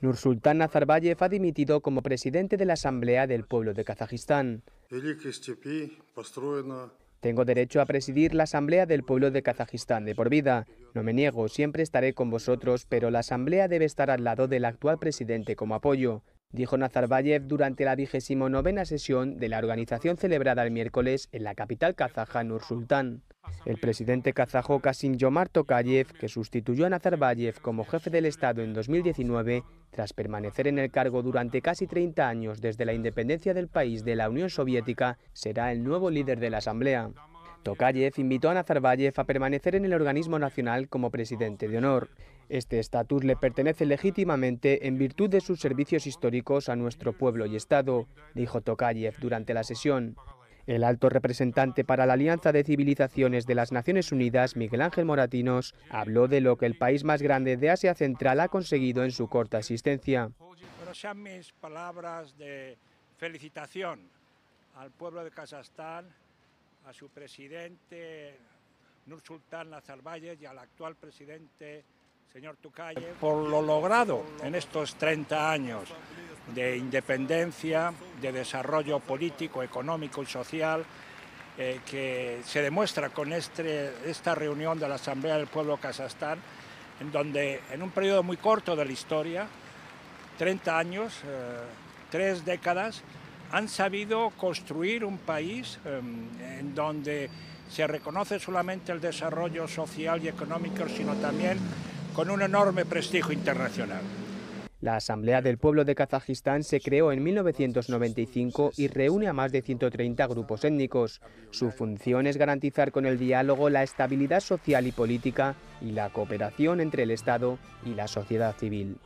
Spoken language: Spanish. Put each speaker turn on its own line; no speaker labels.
Nursultán Nazarbayev ha dimitido como presidente de la Asamblea del Pueblo de Kazajistán. Tengo derecho a presidir la Asamblea del Pueblo de Kazajistán de por vida. No me niego, siempre estaré con vosotros, pero la Asamblea debe estar al lado del actual presidente como apoyo dijo Nazarbayev durante la vigésimo novena sesión de la organización celebrada el miércoles en la capital kazaja Nur-Sultán. El presidente kazajo Kasim Yomar Tokayev, que sustituyó a Nazarbayev como jefe del Estado en 2019, tras permanecer en el cargo durante casi 30 años desde la independencia del país de la Unión Soviética, será el nuevo líder de la Asamblea. Tokayev invitó a Nazarbayev a permanecer en el organismo nacional como presidente de honor. Este estatus le pertenece legítimamente en virtud de sus servicios históricos a nuestro pueblo y Estado, dijo Tokayev durante la sesión. El alto representante para la Alianza de Civilizaciones de las Naciones Unidas, Miguel Ángel Moratinos, habló de lo que el país más grande de Asia Central ha conseguido en su corta existencia.
Pero mis palabras de felicitación al pueblo de Kazajstán a su presidente Nur Sultán Nazarbayev y al actual presidente señor Tukayev... por lo logrado en estos 30 años de independencia, de desarrollo político, económico y social eh, que se demuestra con este, esta reunión de la Asamblea del Pueblo Kazajstán, en donde en un periodo muy corto de la historia, 30 años, eh, tres décadas, han sabido construir un país em, en donde se reconoce solamente el desarrollo social y económico, sino también con un enorme prestigio internacional.
La Asamblea del Pueblo de Kazajistán se creó en 1995 y reúne a más de 130 grupos étnicos. Su función es garantizar con el diálogo la estabilidad social y política y la cooperación entre el Estado y la sociedad civil.